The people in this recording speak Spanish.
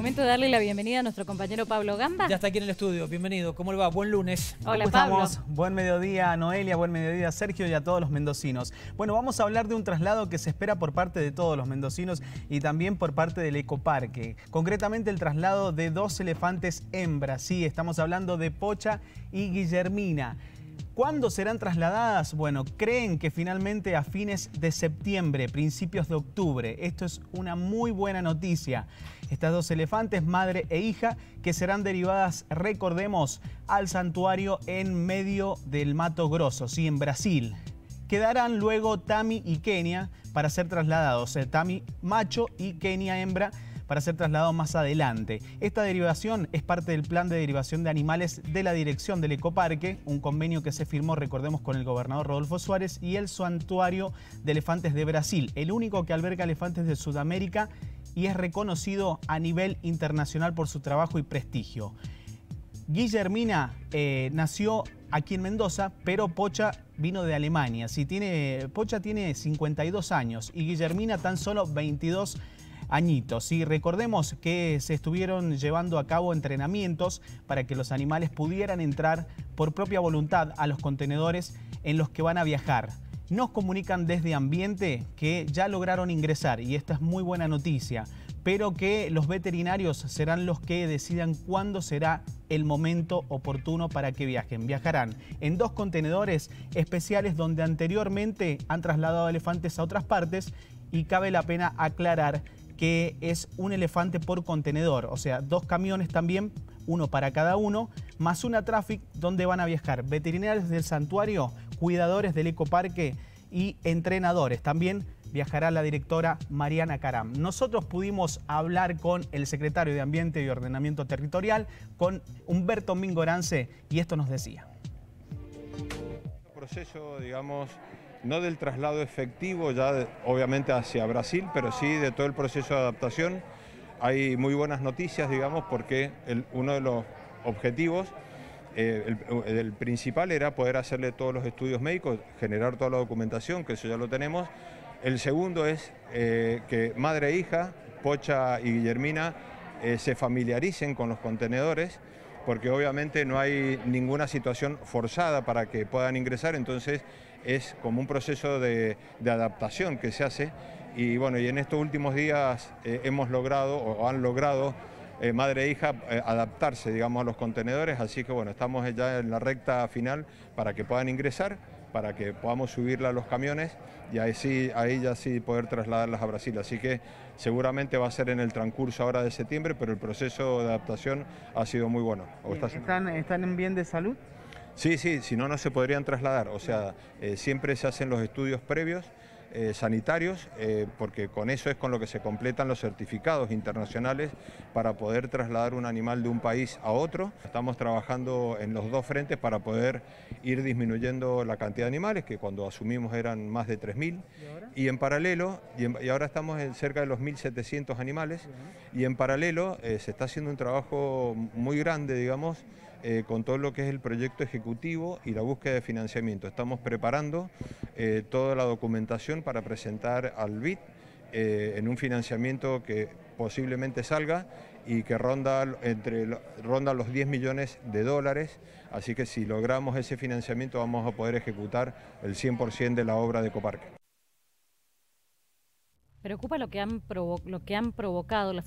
momento de darle la bienvenida a nuestro compañero Pablo Gamba. Ya está aquí en el estudio. Bienvenido. ¿Cómo le va? Buen lunes. Hola, Pablo. Estamos? Buen mediodía a Noelia, buen mediodía Sergio y a todos los mendocinos. Bueno, vamos a hablar de un traslado que se espera por parte de todos los mendocinos y también por parte del Ecoparque. Concretamente el traslado de dos elefantes hembras. Sí, estamos hablando de Pocha y Guillermina. ¿Cuándo serán trasladadas? Bueno, creen que finalmente a fines de septiembre, principios de octubre. Esto es una muy buena noticia. Estas dos elefantes, madre e hija, que serán derivadas, recordemos, al santuario en medio del Mato Grosso, sí, en Brasil. Quedarán luego Tami y Kenia para ser trasladados. Eh, Tami macho y Kenia hembra para ser trasladado más adelante. Esta derivación es parte del plan de derivación de animales de la dirección del ecoparque, un convenio que se firmó, recordemos, con el gobernador Rodolfo Suárez y el Santuario de Elefantes de Brasil, el único que alberga elefantes de Sudamérica y es reconocido a nivel internacional por su trabajo y prestigio. Guillermina eh, nació aquí en Mendoza, pero Pocha vino de Alemania. Si tiene, Pocha tiene 52 años y Guillermina tan solo 22 años añitos. Y recordemos que se estuvieron llevando a cabo entrenamientos para que los animales pudieran entrar por propia voluntad a los contenedores en los que van a viajar nos comunican desde Ambiente que ya lograron ingresar y esta es muy buena noticia, pero que los veterinarios serán los que decidan cuándo será el momento oportuno para que viajen. Viajarán en dos contenedores especiales donde anteriormente han trasladado elefantes a otras partes y cabe la pena aclarar que es un elefante por contenedor, o sea, dos camiones también, uno para cada uno, más una traffic donde van a viajar veterinarios del santuario, cuidadores del ecoparque y entrenadores. También viajará la directora Mariana Caram. Nosotros pudimos hablar con el secretario de Ambiente y Ordenamiento Territorial, con Humberto Mingorance, y esto nos decía. Proceso, digamos, no del traslado efectivo ya obviamente hacia Brasil, pero sí de todo el proceso de adaptación. Hay muy buenas noticias, digamos, porque uno de los objetivos, eh, eh, el, principal era poder hacerle todos los estudios médicos, generar toda la documentación, que eso ya lo tenemos. El segundo es eh, que madre e hija, Pocha y Guillermina, se familiaricen con los contenedores porque obviamente no hay ninguna situación forzada para que puedan ingresar, entonces es como un proceso de, adaptación que se hace y bueno, y en estos últimos días eh, hemos logrado o han logrado eh, madre e hija eh, adaptarse, digamos, a los contenedores, así que bueno, estamos ya en la recta final para que puedan ingresar para que podamos subirla a los camiones y ahí, sí, ahí ya sí poder trasladarlas a Brasil. Así que seguramente va a ser en el transcurso ahora de septiembre, pero el proceso de adaptación ha sido muy bueno. ¿Están, en bien de salud? Sí, sí, si no, no se podrían trasladar. O sea, eh, siempre se hacen los estudios previos eh, sanitarios, eh, porque con eso es con lo que se completan los certificados internacionales para poder trasladar un animal de un país a otro. Estamos trabajando en los dos frentes para poder ir disminuyendo la cantidad de animales, que cuando asumimos eran más de 3.000, y, en paralelo, y, ahora estamos en cerca de los 1.700 animales, y en paralelo eh, se está haciendo un trabajo muy grande, digamos, eh, con todo lo que es el proyecto ejecutivo y la búsqueda de financiamiento. Estamos preparando eh, toda la documentación para presentar al BID eh, en un financiamiento que posiblemente salga y que ronda, entre, ronda los 10 millones de dólares, así que si logramos ese financiamiento vamos a poder ejecutar el 100% de la obra de Coparque. Preocupa lo que han, lo que han provocado las